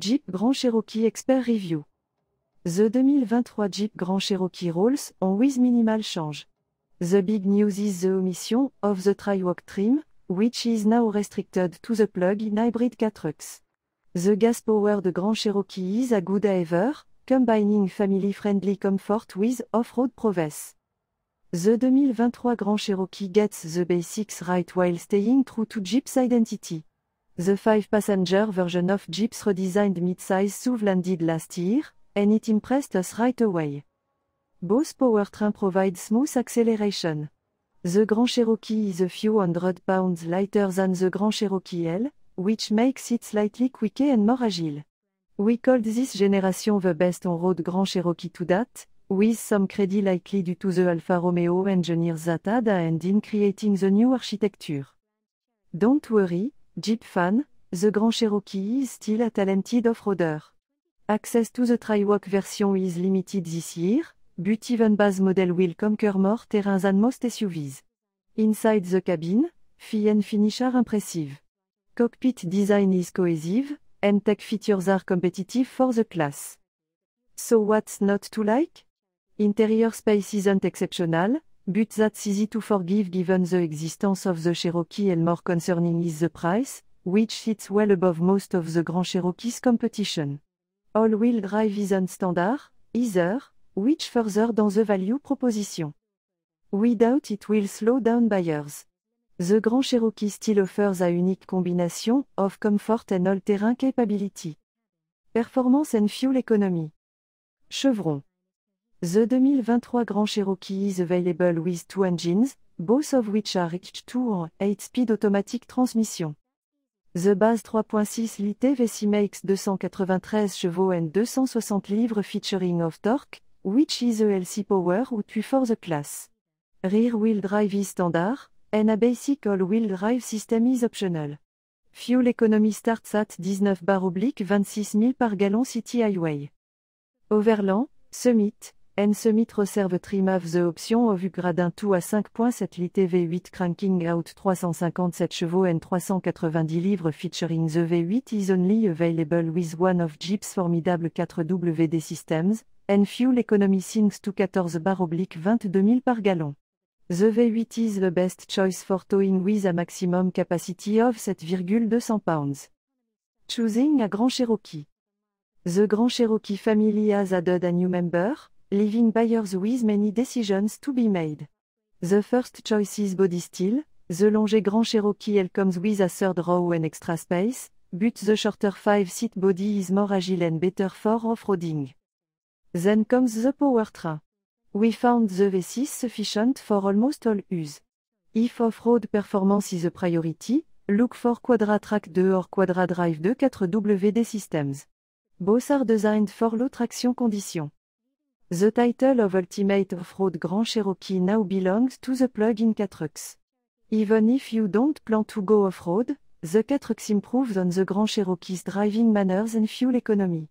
Jeep Grand Cherokee Expert Review. The 2023 Jeep Grand Cherokee Rolls on with minimal change. The big news is the omission of the tri trim, which is now restricted to the plug-in hybrid Catrux. The gas power de Grand Cherokee is a good ever, combining family-friendly comfort with off-road prowess. The 2023 Grand Cherokee gets the basics right while staying true to Jeep's identity. The Five Passenger version of Jeeps redesigned midsize SUV landed last year, and it impressed us right away. Both powertrain provide smooth acceleration. The Grand Cherokee is a few hundred pounds lighter than the Grand Cherokee L, which makes it slightly quicker and more agile. We called this generation the best on-road Grand Cherokee to date, with some credit likely due to the Alfa Romeo engineers that and in creating the new architecture. Don't worry, Jeep Fan, The Grand Cherokee is still a talented off-roader. Access to the Triwalk version is limited this year, but even base model will conquer more terrains and most SUVs. Inside the cabin, fee and finish are impressive. Cockpit design is cohesive, and tech features are competitive for the class. So what's not to like? Interior space isn't exceptional, But that's easy to forgive given the existence of the Cherokee and more concerning is the price, which sits well above most of the Grand Cherokee's competition. All-wheel drive isn't standard, either, which further dans the value proposition. Without it will slow down buyers. The Grand Cherokee still offers a unique combination of comfort and all-terrain capability. Performance and fuel economy. Chevron. The 2023 Grand Cherokee is available with two engines, both of which are rich 2 8-speed automatic transmission. The base 3.6 Lite V6 makes 293 chevaux and 260 livres featuring of torque, which is a LC power ou two for the class. Rear-wheel drive is standard, and a basic all-wheel drive system is optional. Fuel economy starts at 19 bar oblique 26 000 par gallon city highway. Overland, Summit, N Summit reserve trim of the option of gradin tout à 5.7 lit V8 cranking out 357 chevaux n 390 livres featuring the V8 is only available with one of Jeep's formidable 4WD systems, and fuel economy sinks to 14 bar oblique 22 000 par gallon. The V8 is the best choice for towing with a maximum capacity of 7,200 pounds. Choosing a Grand Cherokee. The Grand Cherokee family has added a new member, leaving buyers with many decisions to be made. The first choice is body steel, the Longer Grand Cherokee L comes with a third row and extra space, but the shorter five-seat body is more agile and better for off-roading. Then comes the powertrain. We found the V6 sufficient for almost all use. If off-road performance is a priority, look for Quadratrack 2 or Drive 2 4WD systems. Both are designed for low traction conditions. The title of Ultimate Off-Road Grand Cherokee now belongs to the plug-in Catrux. Even if you don't plan to go off-road, the Catrux improves on the Grand Cherokee's driving manners and fuel economy.